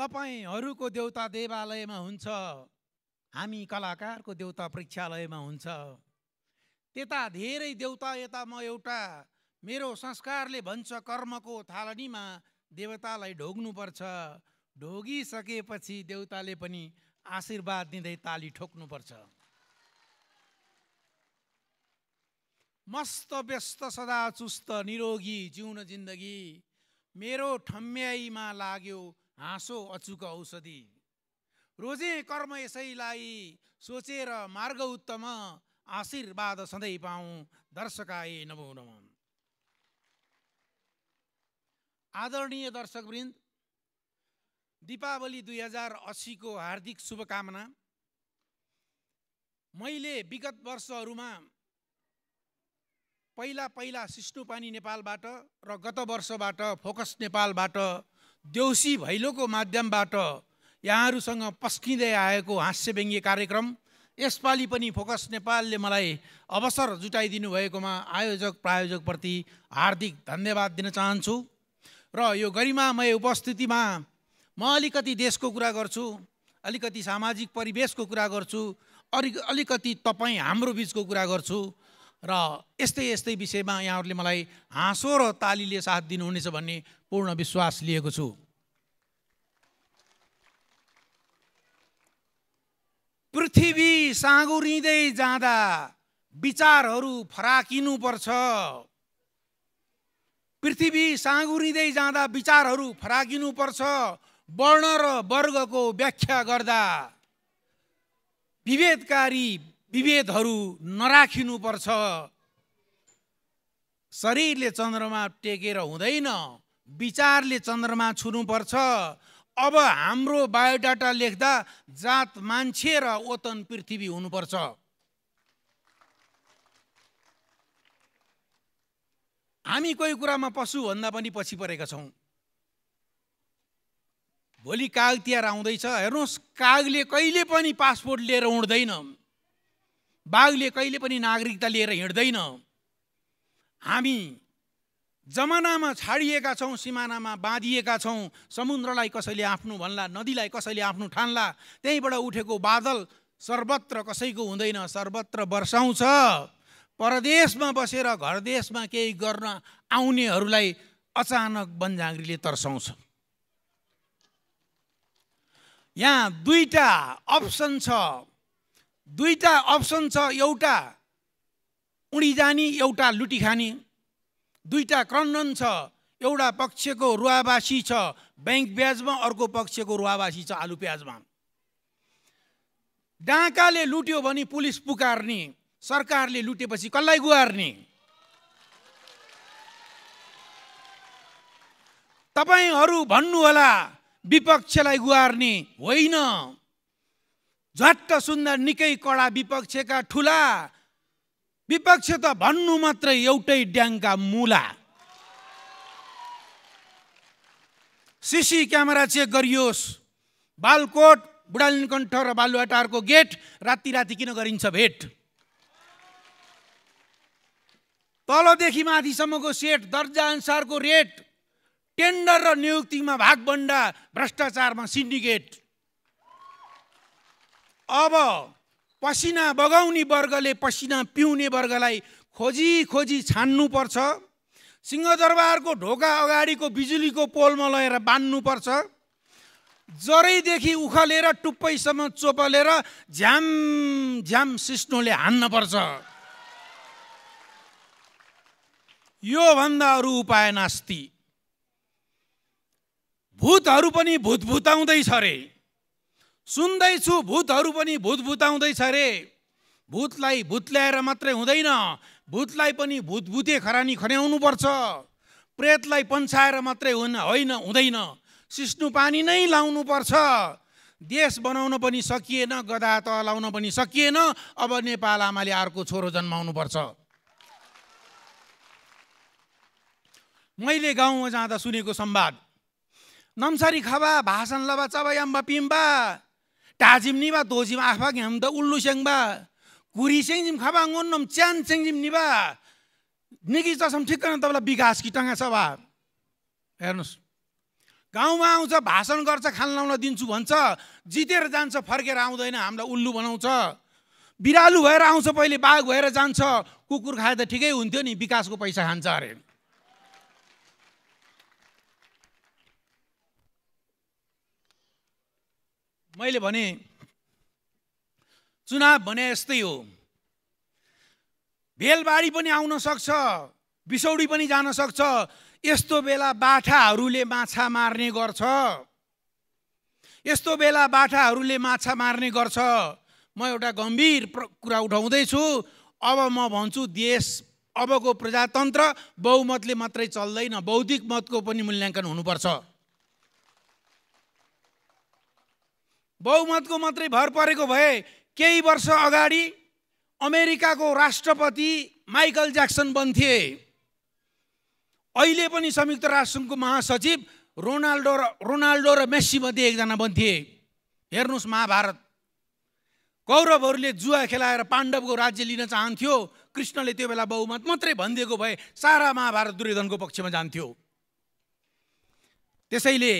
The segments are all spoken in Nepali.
तपाईँहरूको देउता देवालयमा हुन्छ हामी कलाकारको देउता प्रेक्षालयमा हुन्छ त्यता धेरै देउता यता म एउटा मेरो संस्कारले भन्छ कर्मको थालनीमा देवतालाई ढोग्नुपर्छ ढोगिसकेपछि देउताले पनि आशीर्वाद दिँदै ताली ठोक्नुपर्छ मस्त व्यस्त सदा चुस्त निरोगी जिउन जिन्दगी मेरो ठम्म्याइमा लाग्यो हाँसो अचुक औषधि रोजे कर्म यसैलाई सोचेर मार्ग उत्तम आशीर्वाद सधैँ पाऊँ दर्शकाए नमो नम आदरणीय दर्शकवृन्द दिपावली दुई हजार असीको हार्दिक शुभकामना मैले विगत वर्षहरूमा पहिला पहिला सिस्नुपानी नेपालबाट र गत वर्षबाट फोकस नेपालबाट देउसी भैलोको माध्यमबाट यहाँहरूसँग पस्किँदै आएको व्यङ्ग्य कार्यक्रम यसपालि पनि फोकस नेपालले मलाई अवसर जुटाइदिनु भएकोमा आयोजक प्रायोजकप्रति हार्दिक धन्यवाद दिन चाहन्छु र यो गरिमामय उपस्थितिमा म अलिकति देशको कुरा गर्छु अलिकति सामाजिक परिवेशको कुरा गर्छु अलि अलिकति तपाईँ हाम्रो बिचको कुरा गर्छु र यस्तै यस्तै विषयमा यहाँहरूले मलाई हाँसो र तालीले साथ दिनुहुनेछ भन्ने पूर्ण विश्वास लिएको छु पृथ्वी साँगुरिँदै जाँदा विचारहरू फराकिनुपर्छ पृथ्वी साँगुरिँदै जाँदा विचारहरू फराकिनुपर्छ वर्ण र वर्गको व्याख्या गर्दा विभेदकारी विभेदहरू नराखिनुपर्छ शरीरले चन्द्रमा टेकेर हुँदैन विचारले चन्द्रमा छुनुपर्छ अब हाम्रो बायोडाटा लेख्दा जात मान्छे र ओतन पृथ्वी हुनुपर्छ हामी कोही कुरामा पशुभन्दा पनि पछि परेका छौँ भोलि काग तिहार आउँदैछ हेर्नुहोस् कागले कहिले पनि पासपोर्ट लिएर उड्दैन बाघले कहिले पनि नागरिकता लिएर हिँड्दैन हामी जमानामा छाडिएका छौँ सिमानामा बाँधिएका छौँ समुद्रलाई कसैले आफ्नो भन्ला नदीलाई कसैले आफ्नो ठान्ला त्यहीँबाट उठेको बादल सर्वत्र कसैको हुँदैन सर्वत्र वर्षाउँछ परदेशमा बसेर घरदेशमा केही गर्न आउनेहरूलाई अचानक वनझाँग्रीले तर्साउँछ यहाँ दुईटा अप्सन छ दुईवटा अप्सन छ एउटा उडी जाने एउटा लुटी खाने दुईवटा क्रन्दन छ एउटा पक्षको रुवावासी छ ब्याङ्क ब्याजमा अर्को पक्षको रुवावासी छ आलु प्याजमा डाँकाले लुट्यो भने पुलिस पुकार्ने सरकारले लुटेपछि कसलाई गुहार्ने तपाईँहरू भन्नुहोला विपक्षलाई गुहार्ने होइन झट्ट सुन्दा निकै कडा विपक्षका ठुला विपक्ष त भन्नु मात्रै एउटै ड्याङका मुला सिसी क्यामेरा चेक गरियोस् बालकोट बुढालिनकण्ठ र बालुवाटारको गेट राति राति किन गरिन्छ भेट तलदेखि माथिसम्मको सेट दर्जा अनुसारको रेट टेन्डर र नियुक्तिमा भागभन्डा भ्रष्टाचारमा सिन्डिकेट अब पसिना बगाउने वर्गले पसिना पिउने वर्गलाई खोजी खोजी छान्नुपर्छ सिंहदरबारको ढोका अगाडिको बिजुलीको पोलमा लगेर बाँध्नुपर्छ जरैदेखि उखलेर टुप्पैसम्म चोपलेर झ्याम झ्याम सिस्नोले हान्नपर्छ योभन्दा अरू उपाय नास्ति भूतहरू पनि भुतभुताउँदैछ अरे सुन्दैछु भूतहरू पनि भूत भुताउँदैछ अरे भूतलाई भूत ल्याएर मात्रै हुँदैन भूतलाई पनि भूतभूते खरानी खन्याउनुपर्छ प्रेतलाई पन्छाएर मात्रै हुन होइन हुँदैन सिस्नु पानी नै पर्छ देश बनाउन पनि सकिएन गदा त लाउन पनि सकिएन अब नेपाल आमाले अर्को छोरो जन्माउनु पर्छ मैले गाउँमा जाँदा सुनेको संवाद नम्सारी खबा भाषण लबा चबा याम्बा पिम्बा 다짐니바 도짐 아파게 함다 울루생바 कुरी सेङ्जिम खाबा ओन्नम च्यान सेङ्जिम निभा निकी चसम ठिक्क तपाईँलाई विकास कि टाँगा छ भा हेर्नुहोस् गाउँमा आउँछ भाषण गर्छ खान लाउन दिन्छु भन्छ जितेर जान्छ फर्केर आउँदैन हामीलाई उल्लु बनाउँछ बिरालु भएर आउँछ पहिले बाघ भएर जान्छ कुकुर खाए त ठिकै हुन्थ्यो नि विकासको पैसा खान्छ अरे मैले भने चुनाव भने यस्तै हो भेलबाडी पनि आउन सक्छ बिसौडी पनि जान सक्छ यस्तो बेला बाठाहरूले माछा मार्ने गर्छ यस्तो बेला बाठाहरूले माछा मार्ने गर्छ म एउटा गम्भीर कुरा उठाउँदैछु अब म भन्छु देश अबको प्रजातन्त्र बहुमतले मात्रै चल्दैन बौद्धिक मतको पनि मूल्याङ्कन हुनुपर्छ बहुमतको मात्रै भर परेको भए केही वर्ष अगाडि अमेरिकाको राष्ट्रपति माइकल ज्याक्सन बन्थे अहिले पनि संयुक्त राष्ट्रसङ्घको महासचिव रोनाल्डो र रोनाल्डो र मेस्सीमध्ये एकजना बन्थे हेर्नुहोस् महाभारत कौरवहरूले जुवा खेलाएर पाण्डवको राज्य लिन चाहन्थ्यो कृष्णले त्यो बेला बहुमत मात्रै भनिदिएको भए सारा महाभारत दुर्योधनको पक्षमा जान्थ्यो त्यसैले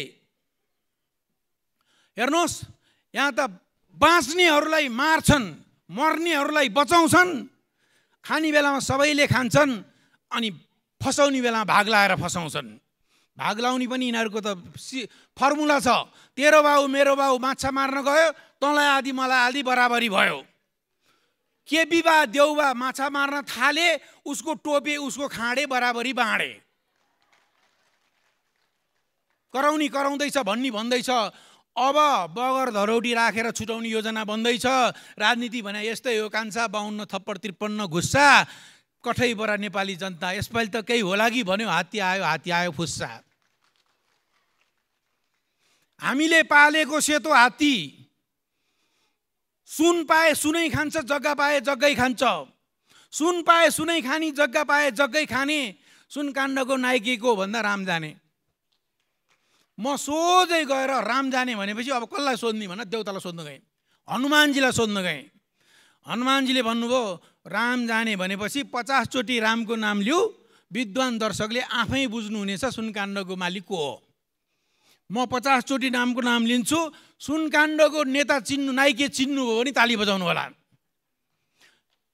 हेर्नुहोस् यहाँ त बाँच्नेहरूलाई मार्छन् मर्नेहरूलाई बचाउँछन् खाने बेलामा सबैले खान्छन् अनि फसाउने बेलामा भाग लाएर फसाउँछन् भाग लाउने पनि यिनीहरूको त सि फर्मुला छ तेरो बाउ मेरो बाउ माछा मार्न गयो तँलाई आधी मलाई आधी बराबरी भयो के बिबा देउबा माछा मार्न थाले उसको टोपे उसको खाँडे बराबरी बाँडे कराउने कराउँदैछ भन्ने भन्दैछ अब बगर धरौटी राखेर छुटाउने योजना बन्दैछ राजनीति भने यस्तै हो कान्छा बाहुन्न थप्पड त्रिपन्न घुस्सा कठै बरा नेपाली जनता यसपालि त केही होला कि भन्यो हात्ती आयो हात्ती आयो फुस्सा हामीले पालेको सेतो हात्ती सुन पाए सुनै खान्छ जग्गा पाए जग्गै खान्छ सुन पाए सुनै खाने जग्गा पाए जग्गै खाने सुन काण्डको नाइकीको भन्दा राम जाने म सोझै गएर राम जाने भनेपछि अब कसलाई सोध्ने भन देउतालाई सोध्नु गएँ हनुमानजीलाई सोध्नु गएँ हनुमानजीले भन्नुभयो राम जाने भनेपछि पचासचोटि रामको नाम लिऊ विद्वान दर्शकले आफै बुझ्नुहुनेछ सुनकाण्डको मालिक को हो म पचासचोटि नामको नाम लिन्छु सुनकाण्डको नेता चिन्नु नाइके चिन्नु हो भने ताली बजाउनु होला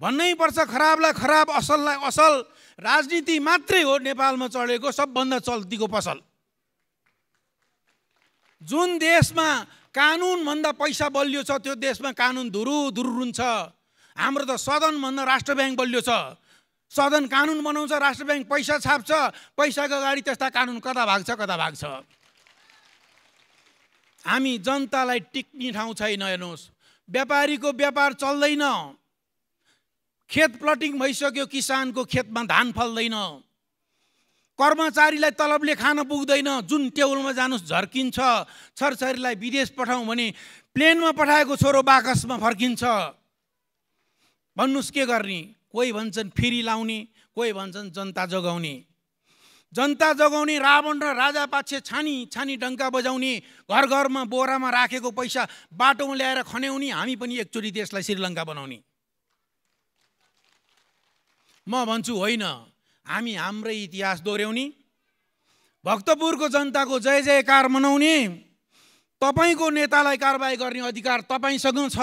भन्नै पर्छ खराबलाई खराब असललाई असल राजनीति मात्रै हो नेपालमा चढेको सबभन्दा चल्तीको पसल जुन देशमा कानुनभन्दा पैसा बलियो छ त्यो देशमा कानुन धुरु धुरुन्छ हाम्रो त सदनभन्दा राष्ट्र ब्याङ्क बलियो छ सदन कानुन बनाउँछ राष्ट्र ब्याङ्क पैसा छाप्छ पैसाको अगाडि त्यस्ता कानुन कता भाग्छ कता भाग्छ हामी जनतालाई टिक्ने ठाउँ छैन हेर्नुहोस् व्यापारीको व्यापार चल्दैन खेत प्लटिङ भइसक्यो किसानको खेतमा धान फल्दैन कर्मचारीलाई तलबले खान पुग्दैन जुन टेबलमा जानुस् झर्किन्छ छरछरीलाई विदेश पठाउँ भने प्लेनमा पठाएको छोरो बाकसमा फर्किन्छ भन्नुहोस् के गर्ने कोही भन्छन् फेरि लाउने कोही भन्छन् जनता जोगाउने जनता जोगाउने रावण र राजा पाछे छानी छानी डङ्का बजाउने घर घरमा बोरामा राखेको पैसा बाटोमा ल्याएर खन्याउने हामी पनि एकचोटि देशलाई श्रीलङ्का बनाउने म भन्छु होइन हामी हाम्रै इतिहास दोहोऱ्याउने भक्तपुरको जनताको जय जयकार मनाउने तपाईँको नेतालाई कारवाही गर्ने अधिकार तपाईँसँग छ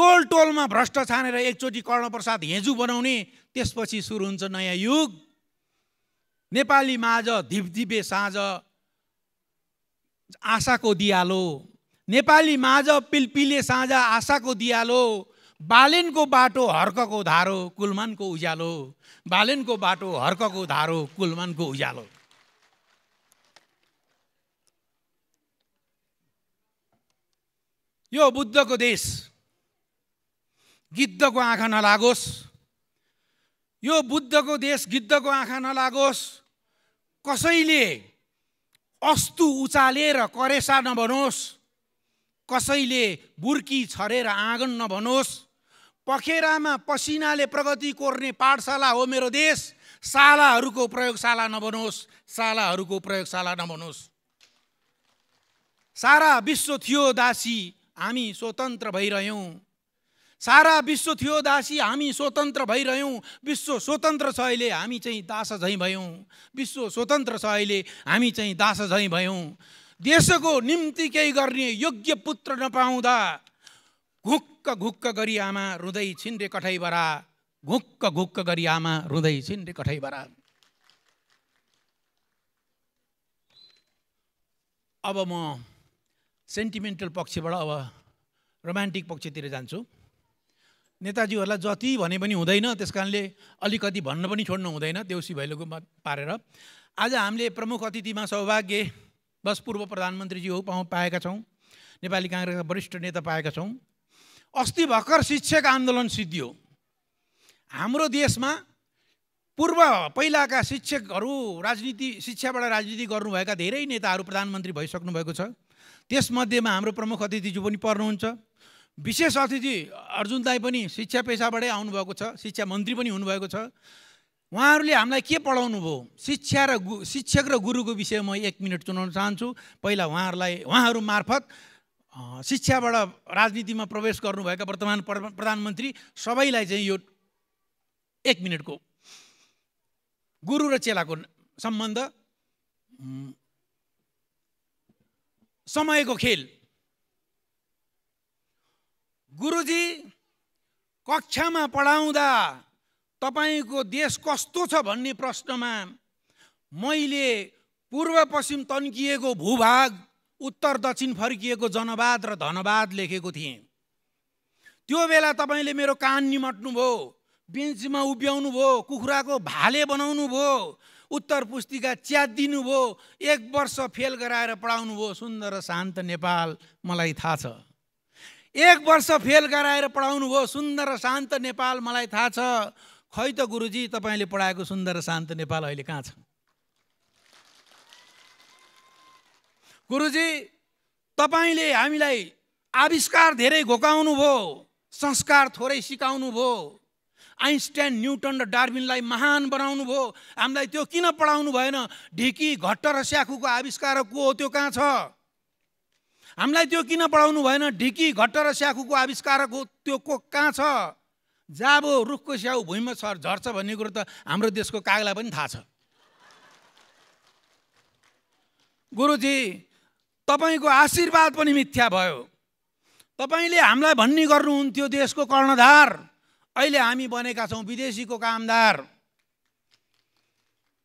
टोल टोलमा भ्रष्ट छानेर एकचोटि कर्णप्रसाद हेजु बनाउने त्यसपछि सुरु हुन्छ नयाँ युग नेपाली माझ धिपधिपे साँझ आशाको दियालो नेपाली माझ पिलपिले साँझ आशाको दियालो बालिनको बाटो हर्कको धारो कुलमानको उज्यालो बालिनको बाटो हर्कको धारो कुलमानको उज्यालो यो बुद्धको देश गिद्धको आँखा नलागोस् यो बुद्धको देश गिद्धको आँखा नलागोस् कसैले अस्तु उचालेर करेसा नबनोस् कसैले बुर्की छरेर आँगन नभनोस् पखेरामा पसिनाले प्रगति कोर्ने पाठशाला हो मेरो देश शालाहरूको प्रयोगशाला नबनोस् शालाहरूको प्रयोगशाला नबनोस् सारा विश्व थियो दासी हामी स्वतन्त्र भइरह्यौँ सारा विश्व थियो दासी हामी स्वतन्त्र भइरह्यौँ विश्व स्वतन्त्र छ अहिले हामी चाहिँ दास झैँ भयौँ विश्व स्वतन्त्र छ अहिले हामी चाहिँ दास झैँ भयौँ देशको निम्ति केही गर्ने योग्य पुत्र नपाउँदा घुक्क घुक्क गरी आमा रुँदै छिन् रे कठैबरा घुक्क घुक्क गरी आमा रुँदै छिन् रे कठैबरा अब म सेन्टिमेन्टल पक्षबाट अब रोमान्टिक पक्षतिर जान्छु नेताजीहरूलाई जति भने पनि हुँदैन त्यस कारणले अलिकति भन्न पनि छोड्नु हुँदैन देउसी मत पारेर आज हामीले प्रमुख अतिथिमा सौभाग्य बस पूर्व हो पाउ पाएका छौँ नेपाली काङ्ग्रेसका वरिष्ठ नेता पाएका छौँ अस्ति भर्खर शिक्षक आन्दोलन सिद्धियो हाम्रो देशमा पूर्व पहिलाका शिक्षकहरू राजनीति शिक्षाबाट राजनीति गर्नुभएका धेरै नेताहरू प्रधानमन्त्री भइसक्नु भएको छ त्यसमध्येमा हाम्रो प्रमुख अतिथिज्यू पनि पर्नुहुन्छ विशेष अतिथि अर्जुन दाई पनि शिक्षा पेसाबाटै आउनुभएको छ शिक्षा मन्त्री पनि हुनुभएको छ उहाँहरूले हामीलाई के पढाउनु भयो शिक्षा र गु शिक्षक र गुरुको विषय म एक मिनट चुनाउन चाहन्छु पहिला उहाँहरूलाई उहाँहरू मार्फत शिक्षाबाट राजनीतिमा प्रवेश गर्नुभएका वर्तमान प्रधानमन्त्री सबैलाई चाहिँ यो एक मिनटको गुरु र चेलाको सम्बन्ध समयको खेल गुरुजी कक्षामा पढाउँदा तपाईँको देश कस्तो छ भन्ने प्रश्नमा मैले पूर्व पश्चिम तन्किएको भूभाग उत्तर दक्षिण फर्किएको जनवाद र धनवाद लेखेको थिएँ त्यो बेला तपाईँले मेरो कान निमट्नुभयो बिन्चमा उभ्याउनु भयो कुखुराको भाले बनाउनु भयो उत्तर पुस्तिका च्यादिनु भयो एक वर्ष फेल गराएर पढाउनु भयो सुन्दर शान्त नेपाल मलाई थाहा छ एक वर्ष फेल गराएर पढाउनु भयो सुन्दर शान्त नेपाल मलाई थाहा छ खै त गुरुजी तपाईँले पढाएको सुन्दर शान्त नेपाल अहिले कहाँ छ गुरुजी तपाईँले हामीलाई आविष्कार धेरै घोकाउनु भयो संस्कार थोरै सिकाउनु भयो आइन्स्टाइन न्युटन र डार्बिनलाई महान बनाउनु भयो हामीलाई त्यो किन पढाउनु भएन ढिकी घट्ट र स्याखुको आविष्कार को हो त्यो कहाँ छ हामीलाई त्यो किन पढाउनु भएन ढिकी घट्ट र स्याखुको आविष्कार हो त्यो को कहाँ छ जाबो रुखको स्याउ भुइँमा छर झर्छ भन्ने कुरो त हाम्रो देशको कागलाई पनि थाहा छ गुरुजी तपाईँको आशीर्वाद पनि मिथ्या भयो तपाईँले हामीलाई भन्ने गर्नुहुन्थ्यो देशको कर्णधार अहिले हामी बनेका छौँ विदेशीको कामदार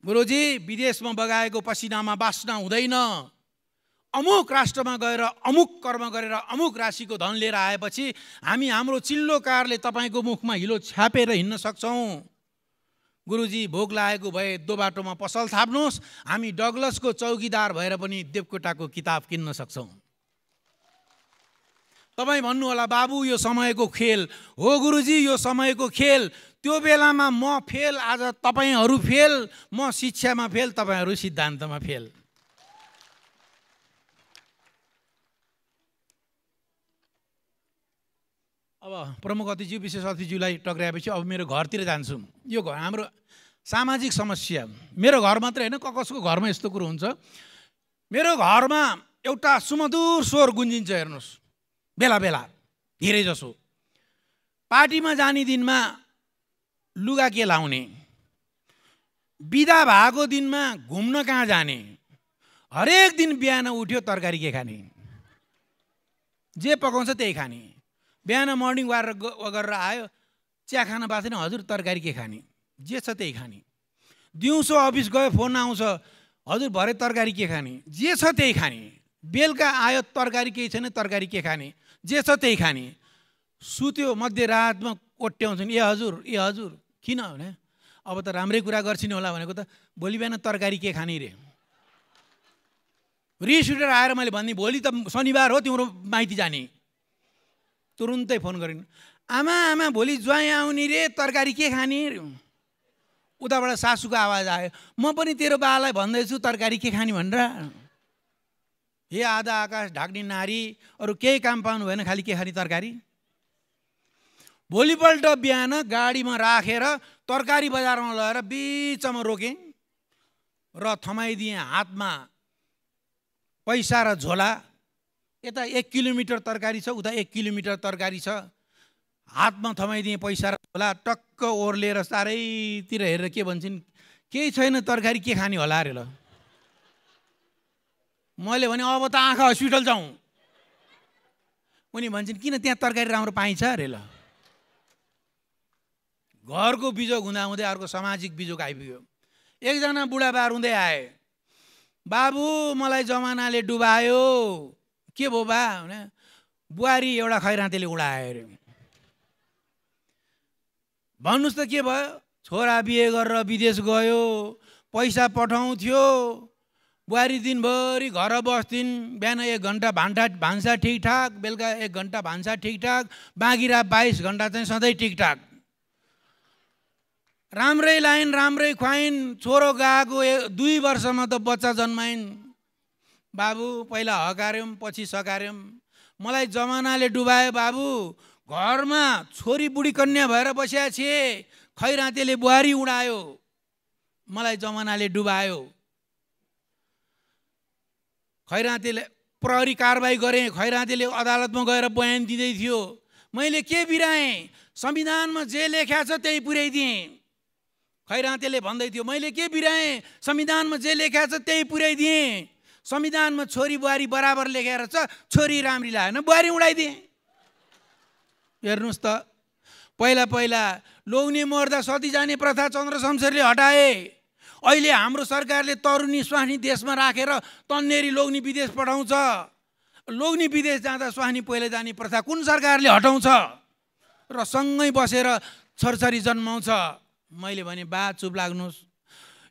गुरुजी विदेशमा बगाएको पसिनामा बाँच्न हुँदैन अमुक राष्ट्रमा गएर अमुक कर्म गरेर अमुक राशिको धन लिएर आएपछि हामी हाम्रो चिल्लो कारले तपाईँको मुखमा हिलो छ्यापेर हिँड्न सक्छौँ गुरुजी भोग लागेको भए दो बाटोमा पसल थाप्नुहोस् हामी डगलसको चौकीदार भएर पनि देवकोटाको किताब किन्न सक्छौँ तपाईँ भन्नुहोला बाबु यो समयको खेल हो गुरुजी यो समयको खेल त्यो बेलामा म फेल आज तपाईँहरू फेल म शिक्षामा फेल तपाईँहरू सिद्धान्तमा फेल अब प्रमुख अतिथि विशेष अतिथिलाई टक्राएपछि अब मेरो घरतिर जान्छौँ यो घर हाम्रो सामाजिक समस्या मेरो घर मात्रै होइन कसको घरमा यस्तो कुरो हुन्छ मेरो घरमा एउटा सुमधुर स्वर गुन्जिन्छ हेर्नुहोस् बेला बेला धेरै जसो पार्टीमा जाने दिनमा लुगा के लाउने बिदा भएको दिनमा घुम्न कहाँ जाने हरेक दिन बिहान उठ्यो तरकारी के खाने जे पकाउँछ त्यही खाने बिहान मर्निङ वार गरेर आयो चिया खान भएको हजुर तरकारी के खाने जे छ त्यही खाने दिउँसो अफिस गयो फोन आउँछ हजुर भरे तरकारी के खाने जे छ त्यही खाने बेलुका आयो तरकारी केही छैन तरकारी के खाने जे छ त्यही खाने सुत्यो मध्यरातमा कोट्याउँछन् ए हजुर ए हजुर किन भने अब त राम्रै कुरा नि होला भनेको त भोलि बिहान तरकारी के खाने रे रिस उठेर आएर मैले भनिदिएँ भोलि त शनिबार हो तिम्रो माइती जाने तुरुन्तै फोन गरिन् आमा आमा भोलि ज्वाइँ आउने रे तरकारी के खाने उताबाट सासुको आवाज आयो म पनि तेरो बालाई भन्दैछु तरकारी के खाने भनेर हे आधा आकाश ढाक्ने नारी अरू केही काम पाउनु भएन खालि के खाने तरकारी भोलिपल्ट बिहान गाडीमा राखेर तरकारी बजारमा लगेर बिचमा रोकेँ र थमाइदिएँ हातमा पैसा र झोला यता एक किलोमिटर तरकारी छ उता एक किलोमिटर तरकारी छ हातमा थमाइदिएँ पैसा होला टक्क ओर्लिएर चारैतिर हेरेर के भन्छन् केही छैन तरकारी के खाने होला अरे ल मैले भने अब त आँखा हस्पिटल जाउँ उनी भन्छन् किन त्यहाँ तरकारी राम्रो पाइन्छ अरे ल घरको बिजोग हुँदाहुँदै अर्को सामाजिक बिजोग आइपुग्यो एकजना बुढाबार हुँदै आए बाबु मलाई जमानाले डुबायो के भो बा होइन बुहारी एउटा खैरातेले उडायो अरे भन्नुहोस् त के भयो छोरा बिहे गरेर विदेश गयो पैसा पठाउँथ्यो बुहारी दिनभरि घर बस्थिन् बिहान एक घन्टा भान्टा भान्सा ठिकठाक बेलुका एक घन्टा भान्सा ठिकठाक बाँकी रात बाइस घन्टा चाहिँ सधैँ ठिकठाक राम्रै लाइन राम्रै खुवाइन् छोरो गएको दुई वर्षमा त बच्चा जन्माइन् बाबु पहिला हकार्यौँ पछि सकार्यौँ मलाई जमानाले डुबायो बाबु घरमा छोरी बुढी कन्या भएर बस्या थिए खैरातेले बुहारी उडायो मलाई जमानाले डुबायो खैरातेले प्रहरी कारवाही गरेँ खैरातेले अदालतमा गएर बयान दिँदै थियो मैले के बिराएँ संविधानमा जे लेख्या छ त्यही पुर्याइदिएँ खैरातेले भन्दै थियो मैले के बिराएँ संविधानमा जे लेख्या छ त्यही पुर्याइदिएँ संविधानमा छोरी बुहारी बराबर लेखेर छ छोरी राम्री लाएन बुहारी उडाइदिए हेर्नुहोस् त पहिला पहिला लोग्ने मर्दा सती जाने प्रथा चन्द्र शमशेरले हटाए अहिले हाम्रो सरकारले तरुनी स्वास्नी देशमा राखेर तन्नेरी लोग्नी विदेश पठाउँछ लोग्नी विदेश जाँदा स्वास्नी पहिला जाने प्रथा कुन सरकारले हटाउँछ र सँगै बसेर छोरछोरी जन्माउँछ मैले भने बा चुप लाग्नुहोस्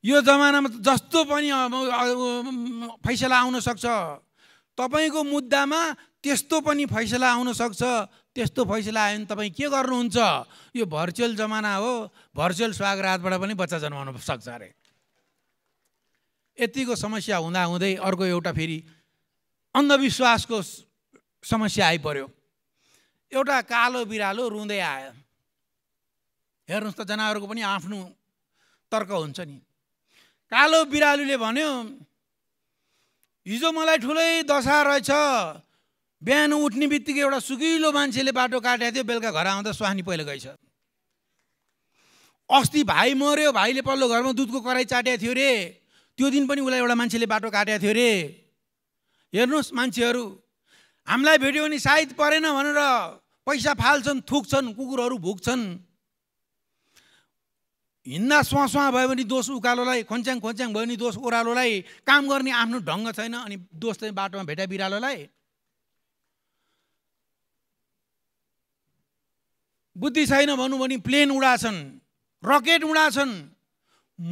यो जमानामा जस्तो पनि फैसला आउन सक्छ तपाईँको मुद्दामा त्यस्तो पनि फैसला आउन सक्छ त्यस्तो फैसला आयो भने तपाईँ के गर्नुहुन्छ यो भर्चुअल जमाना हो भर्चुअल स्वागरातबाट पनि बच्चा जन्माउन सक्छ अरे यतिको समस्या हुँदाहुँदै अर्को एउटा फेरि अन्धविश्वासको समस्या आइपऱ्यो एउटा कालो बिरालो रुँदै आयो हेर्नुहोस् त जनावरको पनि आफ्नो तर्क हुन्छ नि कालो बिरालुले भन्यो हिजो मलाई ठुलै दशा रहेछ बिहान उठ्ने बित्तिकै एउटा सुकिलो मान्छेले बाटो काटेको थियो बेलुका घर आउँदा सुहानी पहिलो गएछ अस्ति भाइ मऱ्यो भाइले पल्लो घरमा दुधको कराई चाटेको थियो रे त्यो दिन पनि उसलाई एउटा मान्छेले बाटो काटेको थियो रे हेर्नुहोस् मान्छेहरू हामीलाई भेट्यो भने सायद परेन भनेर पैसा फाल्छन् थुक्छन् कुकुरहरू भुक्छन् हिँड्दा सुहाँ सुहाँ भयो भने दोष उकालोलाई खोन्च्याङ खोन्च्याङ भयो भने दोष ओह्रालोलाई काम गर्ने आफ्नो ढङ्ग छैन अनि दोष चाहिँ बाटोमा भेट्या बिरालोलाई बुद्धि छैन भनौँ भने प्लेन उडाछन् रकेट उडाछन्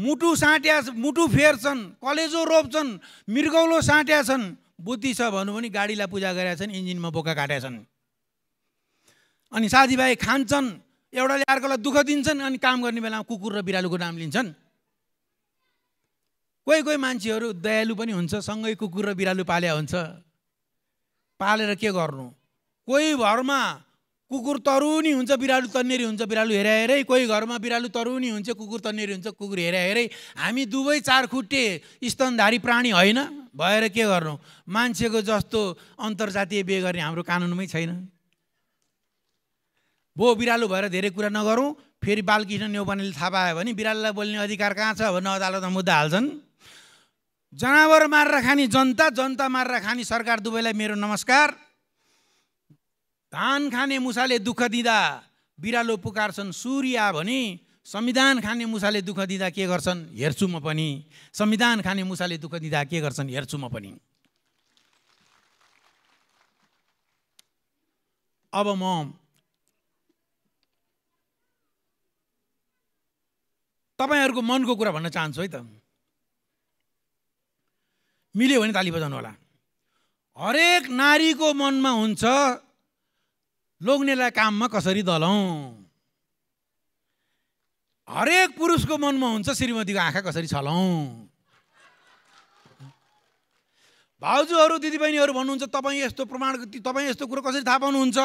मुटु साट्या मुटु फेर्छन् कलेजो रोप्छन् मृगौलो साट्या छन् बुद्धि छ भनौँ भने गाडीलाई पूजा गरेका छन् इन्जिनमा बोका काट्या छन् अनि साथीभाइ खान्छन् एउटाले अर्कोलाई दुःख दिन्छन् अनि काम गर्ने बेलामा कुकुर र बिरालोको नाम लिन्छन् कोही कोही मान्छेहरू दयालु पनि हुन्छ सँगै कुकुर र बिरालो पाले हुन्छ पालेर के गर्नु कोही घरमा कुकुर तरुनी हुन्छ बिरालो तन्नेरी हुन्छ बिरालु हेरे हेरै कोही घरमा बिरालो तरुनी हुन्छ कुकुर तन्नेरी हुन्छ कुकुर हेरे हेरै हामी दुवै चारखुट्टे स्तनधारी प्राणी होइन भएर के गर्नु मान्छेको जस्तो अन्तर्जातीय बिहे गर्ने हाम्रो कानुनमै छैन भो बिरालो भएर धेरै कुरा नगरौँ फेरि बालकृष्ण नेौपानेले थाहा पायो भने बिरालोलाई बोल्ने अधिकार कहाँ छ भन्ने अदालतमा मुद्दा हाल्छन् जनावर मारेर खाने जनता जनता मारेर खाने सरकार दुवैलाई मेरो नमस्कार धान खाने मुसाले दुःख दिँदा बिरालो पुकार्छन् सूर्य भने संविधान खाने मुसाले दुःख दिँदा के गर्छन् हेर्छु म पनि संविधान खाने मुसाले दुःख दिँदा के गर्छन् हेर्छु म पनि अब म तपाईँहरूको मनको कुरा भन्न चाहन्छु है त मिल्यो भने ताली बजाउनु होला हरेक नारीको मनमा हुन्छ लोग्नेलाई काममा कसरी दलाउँ हरेक पुरुषको मनमा हुन्छ श्रीमतीको आँखा कसरी छलौँ भाउजूहरू दिदीबहिनीहरू भन्नुहुन्छ तपाईँ यस्तो प्रमाण तपाईँ यस्तो कुरो कसरी थाहा पाउनुहुन्छ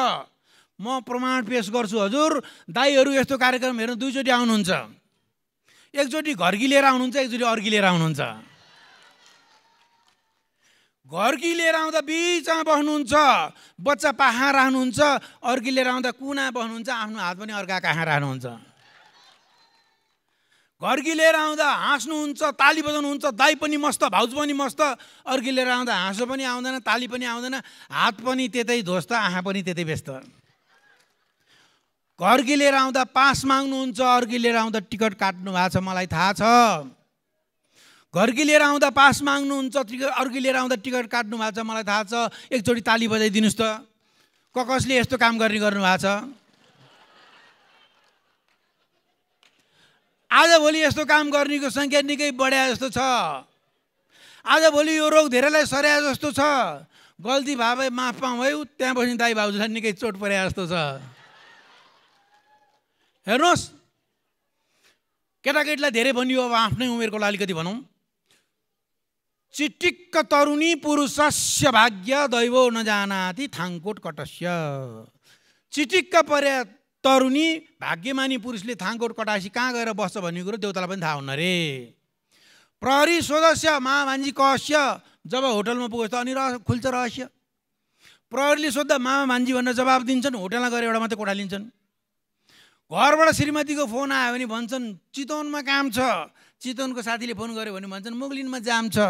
म प्रमाण पेस गर्छु हजुर दाईहरू यस्तो कार्यक्रम हेर्नु दुईचोटि आउनुहुन्छ एकचोटि घरकी लिएर आउनुहुन्छ एकचोटि अर्की लिएर आउनुहुन्छ घरकी लिएर आउँदा बिचमा बस्नुहुन्छ बच्चा पाहा राख्नुहुन्छ अर्की लिएर आउँदा कुना बस्नुहुन्छ आफ्नो हात पनि अर्का कहाँ राख्नुहुन्छ घरकी लिएर आउँदा हाँस्नुहुन्छ ताली बजाउनुहुन्छ दाई पनि मस्त भाउज पनि मस्त अर्की लिएर आउँदा हाँसो पनि आउँदैन ताली पनि आउँदैन हात पनि त्यतै ध्वस्त आँखा पनि त्यतै व्यस्त घरकी लिएर आउँदा पास माग्नुहुन्छ अर्की लिएर आउँदा टिकट काट्नु भएको छ मलाई थाहा छ घरकी लिएर आउँदा पास माग्नुहुन्छ टिकट अर्की लिएर आउँदा टिकट काट्नु भएको छ मलाई थाहा छ एकचोटि ताली बजाइदिनुहोस् त क कसले यस्तो काम गर्ने गर्नुभएको छ आजभोलि यस्तो काम गर्नेको सङ्ख्या निकै बढ्या जस्तो छ आजभोलि यो रोग धेरैलाई सर्या जस्तो छ गल्ती भए माफ पाउँ है त्यहाँ बस्ने दाई भाउजूलाई निकै चोट पर्या जस्तो छ हेर्नुहोस् केटाकेटीलाई धेरै भनियो अब आफ्नै उमेरकोलाई अलिकति भनौँ चिटिक्क तरुणी पुरुषस्य भाग्य दैव नजानाति थाङकोट कटस्य चिटिक्क परे तरुणी भाग्यमानी पुरुषले थाङकोट कटासी कहाँ गएर बस्छ भन्ने कुरो देउतालाई पनि थाहा हुन्न रे प्रहरी सदस्य महामान्जी कहस्य जब होटलमा पुगेछ अनि रह खुल्छ रहस्य प्रहरीले सोद्धा मामा भान्जी भनेर जवाब दिन्छन् होटलमा गएर एउटा मात्रै कोठा लिन्छन् घरबाट श्रीमतीको फोन आयो भने भन्छन् चितवनमा काम छ चितवनको साथीले फोन गर्यो भने भन्छन् मुगलिनमा जाम छ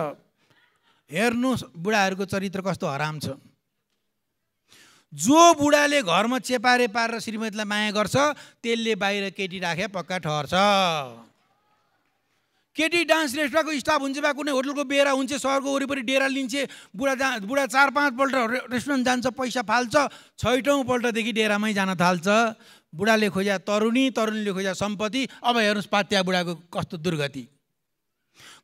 हेर्नु बुढाहरूको चरित्र कस्तो हराम छ जो बुढाले घरमा चेपारे पारेर श्रीमतीलाई माया गर्छ त्यसले बाहिर केटी राखे पक्का ठहर्छ केटी डान्स रेस्टुरेन्टको स्टाफ हुन्छ वा कुनै होटलको बेरा हुन्छ सहरको वरिपरि डेरा लिन्छ बुढा जा बुढा चार पाँचपल्ट रेस्टुरेन्ट जान्छ पैसा फाल्छ छैटौँपल्टदेखि डेरामै जान थाल्छ बुढाले खोज्या तरुणी तरुणीले खोज्या सम्पत्ति अब हेर्नुहोस् पात्या बुढाको कस्तो दुर्गति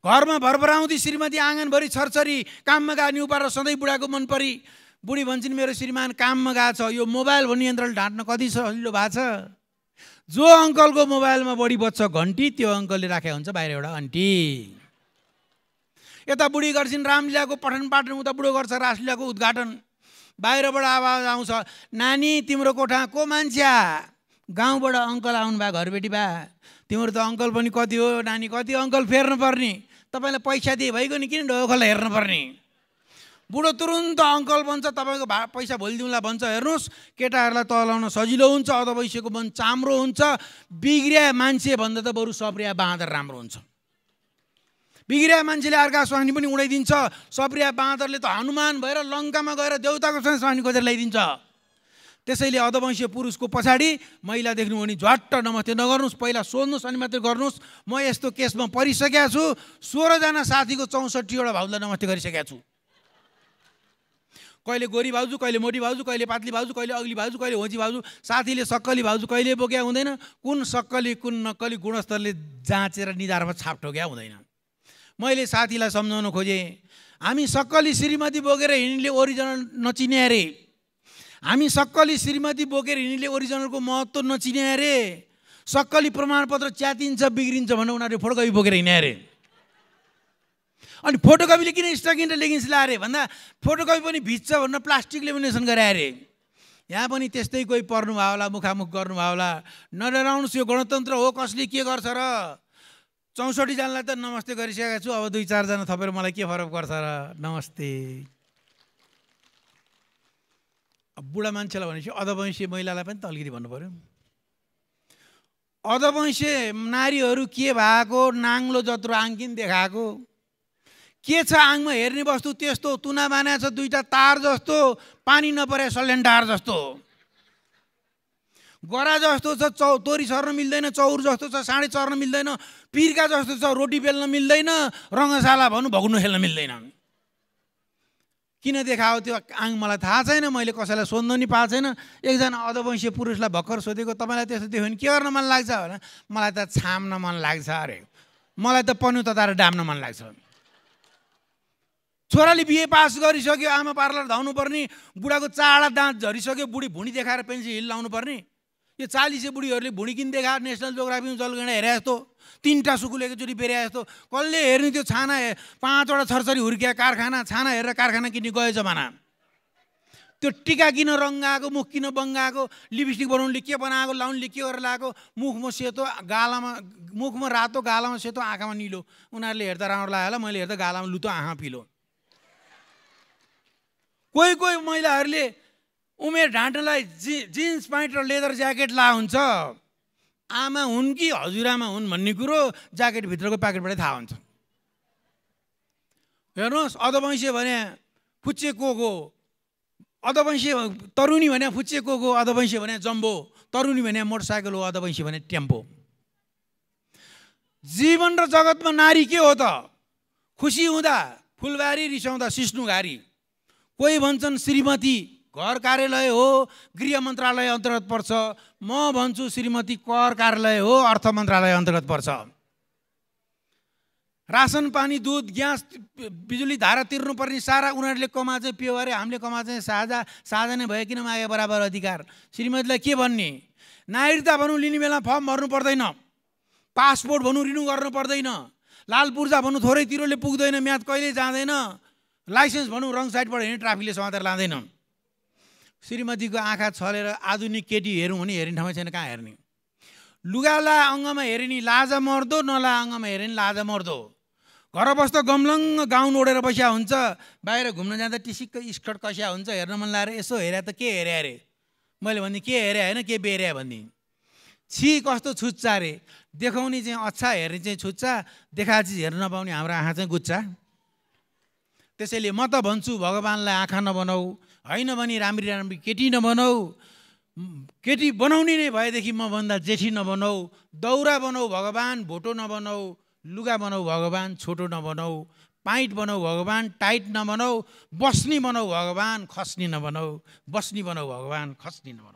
घरमा भरभराउँदी श्रीमती आँगनभरि छरछरी काममा गएको र सधैँ बुढाको मन परी बुढी भन्छन् मेरो श्रीमान काममा गएको छ यो मोबाइल भन्ने यन्त्रले ढाँट्न कति सजिलो भएको छ जो अङ्कलको मोबाइलमा बढी बच्छ घन्टी त्यो अङ्कलले राखेको हुन्छ बाहिर एउटा अन्टी यता बुढी गर्छिन् रामलीलाको पठन पाठन उता बुढो गर्छ रासलीलाको उद्घाटन बाहिरबाट आवाज आउँछ नानी तिम्रो कोठा को मान्छे गाउँबाट अङ्कल आउनु भयो घरबेटी बा तिम्रो त अङ्कल पनि कति हो नानी कति अङ्कल फेर्नुपर्ने तपाईँलाई पैसा दिए भइगयो नि किन ढोखल हेर्नुपर्ने बुढो तुरुन्त अङ्कल बन्छ तपाईँको भा पैसा भोलिदिउँला भन्छ हेर्नुहोस् केटाहरूलाई तलाउन सजिलो हुन्छ अधवैसेको मन चाम्रो हुन्छ बिग्रिया मान्छे भन्दा त बरु सप्रिया बाँदर राम्रो हुन्छ बिग्रिया मान्छेले अर्का स्वानी पनि उडाइदिन्छ सप्रिया बाँदरले त हनुमान भएर लङ्कामा गएर देउताको स्वानी खोजेर ल्याइदिन्छ त्यसैले अधवंशीय पुरुषको पछाडि महिला देख्नु भने झ्वाट्ट नमस्ते नगर्नुहोस् पहिला सोध्नुहोस् अनि मात्रै गर्नुहोस् म यस्तो केसमा परिसकेका छु सोह्रजना साथीको चौसठीवटा भाउलाई नमस्ते गरिसकेका छु कहिले गोरी भाउजू कहिले मोटी भाउजू कहिले पातली भाउजू कहिले अग्ली भाउजू कहिले होची भाउजू साथीले सक्कली भाउजू कहिले बोक्या हुँदैन कुन सक्कली कुन नक्कली गुणस्तरले जाँचेर निधारमा छाप ठोक्या हुँदैन मैले साथीलाई सम्झाउन खोजेँ हामी सक्कली श्रीमती बोकेर हिँड्ने ओरिजिनल नचिने अरे हामी सक्कली श्रीमती बोकेर हिँड्ने ओरिजिनलको महत्त्व नचिने अरे सक्कली प्रमाणपत्र च्यातिन्छ बिग्रिन्छ भनेर उनीहरूले फोडकै बोकेर हिँडे अरे अनि फोटोकपीले किन स्टकिङ र लेगिन्स लाएर भन्दा फोटोकपी पनि भिज्छ भनेर प्लास्टिक लेमिनेसन गरायो अरे यहाँ पनि त्यस्तै कोही पर्नुभयो होला मुखामुख गर्नुभयो होला नडराउनुहोस् यो गणतन्त्र हो कसले के गर्छ र चौसठीजनालाई त नमस्ते गरिसकेको छु अब दुई चारजना थपेर मलाई के फरक पर्छ र नमस्ते बुढा मान्छेलाई भनेपछि अधवंशी महिलालाई पनि त अलिकति भन्नु पऱ्यो अधवंशी नारीहरू के भएको नाङ्लो जत्रो आङ्किन देखाएको के छ आङमा हेर्ने वस्तु त्यस्तो तुना बाना छ दुईवटा तार जस्तो पानी नपरे सलेन्डार जस्तो गरा जस्तो छ चौ तोरी सर्न मिल्दैन चौर जस्तो छ साँडे चर्न मिल्दैन पिर्का जस्तो छ रोटी बेल्न मिल्दैन रङ्गशाला भनौँ भग्नु खेल्न मिल्दैन किन देखाओ त्यो आङ मलाई थाहा छैन मैले कसैलाई सोध्नु नि पाएको छैन एकजना अधवंशीय पुरुषलाई भर्खर सोधेको तपाईँलाई त्यस्तो देख्यो भने के गर्न मन लाग्छ होला मलाई त छाम्न मन लाग्छ अरे मलाई त पन्यु तताएर डाम्न मन लाग्छ छोराले बिए पास गरिसक्यो आमा पार्लर धाउनु पर्ने बुढाको चाडा दाँत झरिसक्यो बुढी भुँडी देखाएर पेन्सिल हिल लाउनु पर्ने यो चालिसे बुढीहरूले भुँडी किन देखाएर नेसनल जोग्राफीमा जलगेडा हेरे जस्तो तिनवटा सुकुल एकचोटि बेरे जस्तो कसले हेर्ने त्यो छाना पाँचवटा छरछरी हुर्किया कारखाना छाना हेरेर कारखाना किन्ने गयो जमाना त्यो टिका किन रङ्गाएको मुख किन बङ्गाएको लिपस्टिक बनाउनुले के बनाएको लाउनुले के गरेर लगाएको मुखमा सेतो गालामा मुखमा रातो गालामा सेतो आँखामा निलो उनीहरूले हेर्दा राम्रो लाग्यो होला मैले हेर्दा गालामा लुतो आँखा पिलो कोही कोही महिलाहरूले उमेर ढाँटालाई जि जिन्स प्यान्ट र लेदर ज्याकेट ला हुन्छ आमा हुन् कि हजुरआमा हुन् भन्ने कुरो ज्याकेटभित्रको प्याकेटबाटै थाहा हुन्छ हेर्नुहोस् अधवैंसे भने फुच्चे को हो तरुनी भने फुच्चे को हो अधवैंसे भने जम्बो तरुनी भने मोटरसाइकल हो अधवैंसे भने टेम्पो जीवन र जगतमा नारी के हो त खुसी हुँदा फुलबारी रिसाउँदा सिस्नुघारी कोही भन्छन् श्रीमती घर कार्यालय हो गृह मन्त्रालय अन्तर्गत पर्छ म भन्छु श्रीमती कर कार्यालय हो अर्थ मन्त्रालय अन्तर्गत पर्छ रासन पानी दुध ग्यास बिजुली धारा तिर्नुपर्ने सारा उनीहरूले चाहिँ पियो अरे हामीले कमाचे साझा साझा नै भयो किन मागे बराबर अधिकार श्रीमतीलाई के भन्ने नागरिकता भनौँ लिने बेला फर्म भर्नु पर्दैन पासपोर्ट भनौँ रिन्यू गर्नु पर्दैन लाल पूर्जा भनौँ थोरै तिरोले पुग्दैन म्याद कहिले जाँदैन लाइसेन्स भनौँ रङ साइडबाट हिँड्ने ट्राफिकले समातेर लाँदैन श्रीमतीको आँखा छलेर आधुनिक केटी हेरौँ भने हेर्ने ठाउँमा छैन कहाँ हेर्ने लुगाला अङ्गमा हेरे नि लाजा मर्दो नला अङ्गमा हेऱ्यो नि लाजा मर्दो घर बस्दा गमलङ्ग गाउन ओढेर बसिया हुन्छ बाहिर घुम्न जाँदा टिसिक्क स्कर्ट कस्या हुन्छ हेर्न मन लागेर यसो हेरे त के हेरे अरे मैले भने के हेरे होइन के बेर्या भने छि कस्तो छुच्चा अरे देखाउने चाहिँ अच्छा हेर्ने चाहिँ छुच्चा देखा चिज हेर्न नपाउने हाम्रो आँखा चाहिँ गुच्चा त्यसैले म त भन्छु भगवान्लाई आँखा नबनाऊ होइन भने राम्री राम्री केटी नबनाऊ केटी बनाउने नै भएदेखि म भन्दा जेठी नबनाऊ दौरा बनाऊ भगवान् भोटो नबनाऊ लुगा बनाऊ भगवान् छोटो नबनाऊ पाइट बनाऊ भगवान् टाइट नबनाऊ बस्नी बनाऊ भगवान् खस्नी नबनाऊ बस्नी बनाऊ भगवान् खस्नी नबनाऊ